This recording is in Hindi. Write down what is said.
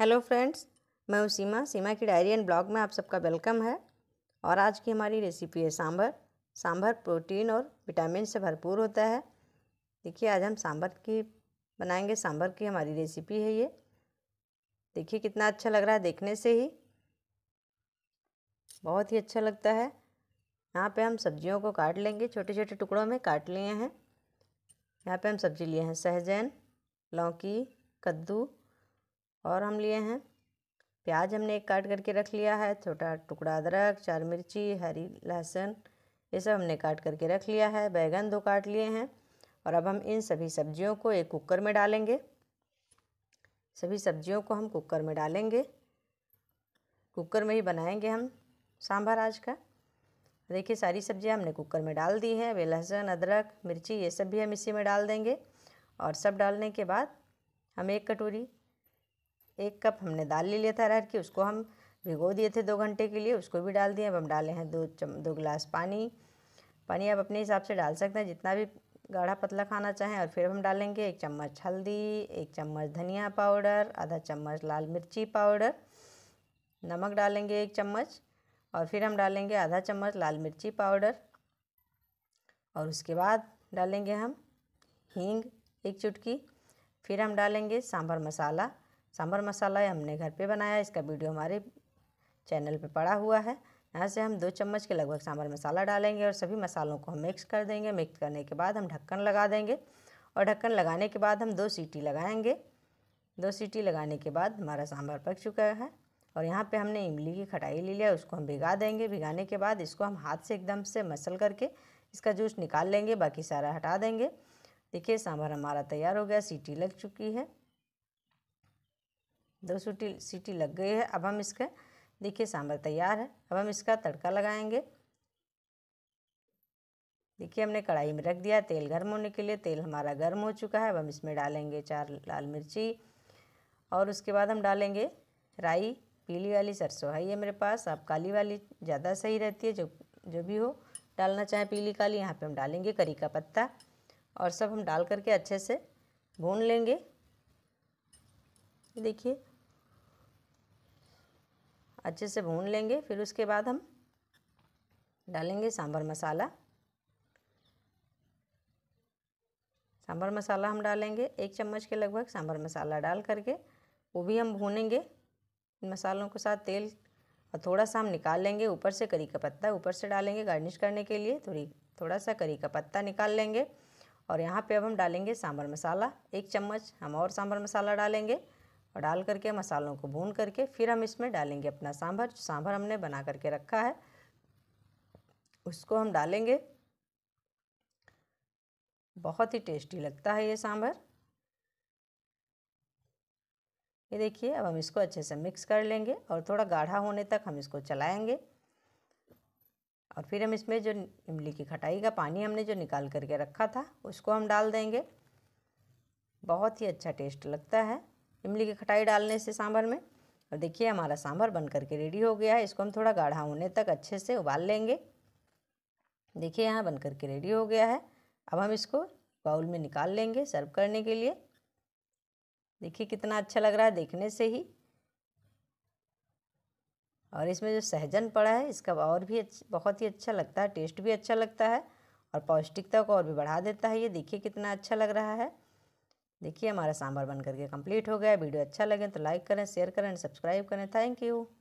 हेलो फ्रेंड्स मैं हूँ सीमा सीमा की डायरी एंड ब्लॉग में आप सबका वेलकम है और आज की हमारी रेसिपी है सांभर सांभर प्रोटीन और विटामिन से भरपूर होता है देखिए आज हम सांभर की बनाएंगे सांभर की हमारी रेसिपी है ये देखिए कितना अच्छा लग रहा है देखने से ही बहुत ही अच्छा लगता है यहाँ पे हम सब्जियों को काट लेंगे छोटे छोटे टुकड़ों में काट लिए हैं यहाँ पे हम सब्जी लिए हैं सहजन लौकी कद्दू और हम लिए हैं प्याज हमने एक काट करके रख लिया है छोटा टुकड़ा अदरक चार मिर्ची हरी लहसुन ये सब हमने काट करके रख लिया है बैगन दो काट लिए हैं और अब हम इन सभी सब्जियों को एक कुकर में डालेंगे सभी सब्जियों को हम कुकर में डालेंगे कुकर में ही बनाएंगे हम सांभर आज का देखिए सारी सब्जियां हमने कुकर में डाल दी हैं वे लहसुन अदरक मिर्ची ये सब भी हम इसी में डाल देंगे और सब डालने के बाद हम एक कटोरी एक कप हमने दाल ले लिया था अरहर की उसको हम भिगो दिए थे दो घंटे के लिए उसको भी डाल दिए अब हम डाले हैं दो चम दो गिलास पानी पानी आप अपने हिसाब से डाल सकते हैं जितना भी गाढ़ा पतला खाना चाहें और फिर हम डालेंगे एक चम्मच हल्दी एक चम्मच धनिया पाउडर आधा चम्मच लाल मिर्ची पाउडर नमक डालेंगे एक चम्मच और फिर हम डालेंगे आधा चम्मच लाल मिर्ची पाउडर और उसके बाद डालेंगे हम हींग एक चुटकी फिर हम डालेंगे सांभर मसाला सांभर मसाला हमने घर पे बनाया इसका वीडियो हमारे चैनल पे पड़ा हुआ है यहाँ से हम दो चम्मच के लगभग सांभर मसाला डालेंगे और सभी मसालों को हम मिक्स कर देंगे मिक्स करने के बाद हम ढक्कन लगा देंगे और ढक्कन लगाने के बाद हम दो सीटी लगाएंगे दो सीटी लगाने के बाद हमारा सांभर पक चुका है और यहाँ पे हमने इमली की खटाई ले लिया उसको हम भिगा देंगे भिगाने के बाद इसको हम हाथ से एकदम से मसल करके इसका जूस निकाल लेंगे बाकी सारा हटा देंगे देखिए सांभर हमारा तैयार हो गया सीटी लग चुकी है दो सीटी सीटी लग गई है अब हम इसका देखिए सांभर तैयार है अब हम इसका तड़का लगाएंगे देखिए हमने कढ़ाई में रख दिया तेल गर्म होने के लिए तेल हमारा गर्म हो चुका है अब हम इसमें डालेंगे चार लाल मिर्ची और उसके बाद हम डालेंगे राई पीली वाली सरसों है ये मेरे पास आप काली वाली ज़्यादा सही रहती है जो जो भी हो डालना चाहे पीली काली यहाँ पे हम डालेंगे करी का पत्ता और सब हम डाल करके अच्छे से भून लेंगे देखिए अच्छे से भून लेंगे फिर उसके बाद हम डालेंगे सांभर मसाला सांभर मसाला हम डालेंगे एक चम्मच के लगभग सांभर मसाला डाल करके वो भी हम भूनेंगे इन मसालों के साथ तेल और थोड़ा सा हम निकाल लेंगे ऊपर से करी का पत्ता ऊपर से डालेंगे गार्निश करने के लिए थोड़ी थोड़ा सा करी का पत्ता निकाल लेंगे और यहाँ पे अब हम डालेंगे सांभर मसाला एक चम्मच हम और सांभर मसाला डालेंगे और डाल करके मसालों को भून करके फिर हम इसमें डालेंगे अपना सांभर जो सांभर हमने बना करके रखा है उसको हम डालेंगे बहुत ही टेस्टी लगता है ये सांभर ये देखिए अब हम इसको अच्छे से मिक्स कर लेंगे और थोड़ा गाढ़ा होने तक हम इसको चलाएंगे और फिर हम इसमें जो इमली की खटाई का पानी हमने जो निकाल करके रखा था उसको हम डाल देंगे बहुत ही अच्छा टेस्ट लगता है इमली की खटाई डालने से सांभर में और देखिए हमारा सांभर बन करके रेडी हो गया है इसको हम थोड़ा गाढ़ा होने तक अच्छे से उबाल लेंगे देखिए यहाँ बन करके रेडी हो गया है अब हम इसको बाउल में निकाल लेंगे सर्व करने के लिए देखिए कितना अच्छा लग रहा है देखने से ही और इसमें जो सहजन पड़ा है इसका और भी अच्छा, बहुत ही अच्छा लगता है टेस्ट भी अच्छा लगता है और पौष्टिकता को और भी बढ़ा देता है ये देखिए कितना अच्छा लग रहा है देखिए हमारा सांभर बन करके कंप्लीट हो गया वीडियो अच्छा लगे तो लाइक करें शेयर करें सब्सक्राइब करें थैंक यू